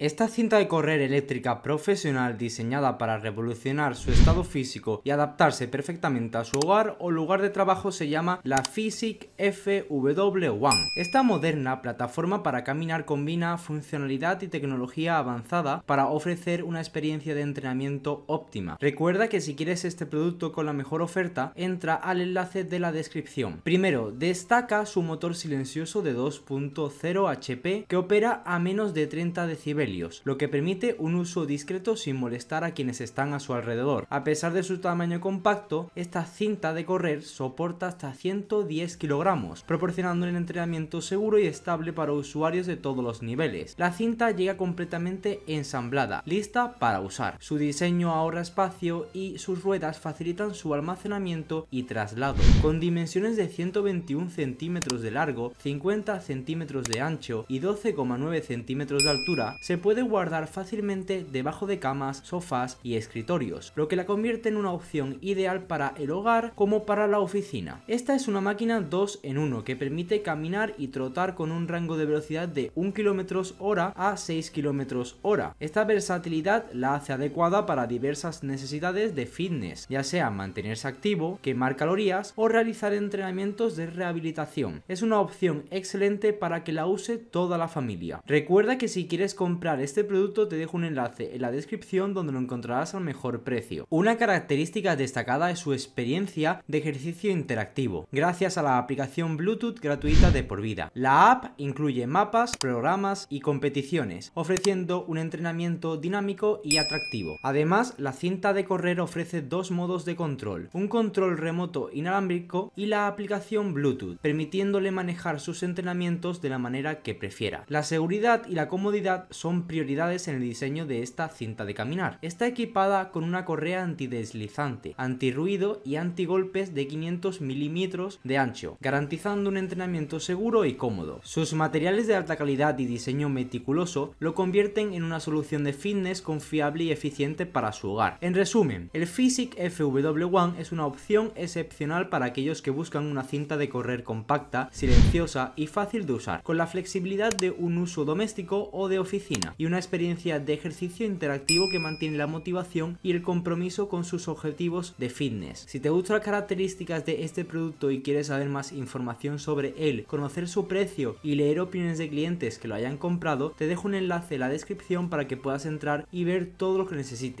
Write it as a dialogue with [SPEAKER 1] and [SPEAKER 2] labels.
[SPEAKER 1] Esta cinta de correr eléctrica profesional diseñada para revolucionar su estado físico y adaptarse perfectamente a su hogar o lugar de trabajo se llama la Physic FW1. Esta moderna plataforma para caminar combina funcionalidad y tecnología avanzada para ofrecer una experiencia de entrenamiento óptima. Recuerda que si quieres este producto con la mejor oferta, entra al enlace de la descripción. Primero, destaca su motor silencioso de 2.0 HP que opera a menos de 30 decibeles lo que permite un uso discreto sin molestar a quienes están a su alrededor. A pesar de su tamaño compacto, esta cinta de correr soporta hasta 110 kilogramos, proporcionando un entrenamiento seguro y estable para usuarios de todos los niveles. La cinta llega completamente ensamblada, lista para usar. Su diseño ahorra espacio y sus ruedas facilitan su almacenamiento y traslado. Con dimensiones de 121 centímetros de largo, 50 centímetros de ancho y 12,9 centímetros de altura, se puede guardar fácilmente debajo de camas, sofás y escritorios, lo que la convierte en una opción ideal para el hogar como para la oficina. Esta es una máquina 2 en 1 que permite caminar y trotar con un rango de velocidad de 1 km hora a 6 km hora. Esta versatilidad la hace adecuada para diversas necesidades de fitness, ya sea mantenerse activo, quemar calorías o realizar entrenamientos de rehabilitación. Es una opción excelente para que la use toda la familia. Recuerda que si quieres comprar este producto te dejo un enlace en la descripción donde lo encontrarás al mejor precio. Una característica destacada es su experiencia de ejercicio interactivo, gracias a la aplicación Bluetooth gratuita de por vida. La app incluye mapas, programas y competiciones, ofreciendo un entrenamiento dinámico y atractivo. Además, la cinta de correr ofrece dos modos de control, un control remoto inalámbrico y la aplicación Bluetooth, permitiéndole manejar sus entrenamientos de la manera que prefiera. La seguridad y la comodidad son prioridades en el diseño de esta cinta de caminar. Está equipada con una correa antideslizante, antirruido y antigolpes de 500 milímetros de ancho, garantizando un entrenamiento seguro y cómodo. Sus materiales de alta calidad y diseño meticuloso lo convierten en una solución de fitness confiable y eficiente para su hogar. En resumen, el Physic FW1 es una opción excepcional para aquellos que buscan una cinta de correr compacta, silenciosa y fácil de usar, con la flexibilidad de un uso doméstico o de oficina y una experiencia de ejercicio interactivo que mantiene la motivación y el compromiso con sus objetivos de fitness. Si te gustan las características de este producto y quieres saber más información sobre él, conocer su precio y leer opiniones de clientes que lo hayan comprado, te dejo un enlace en la descripción para que puedas entrar y ver todo lo que necesites.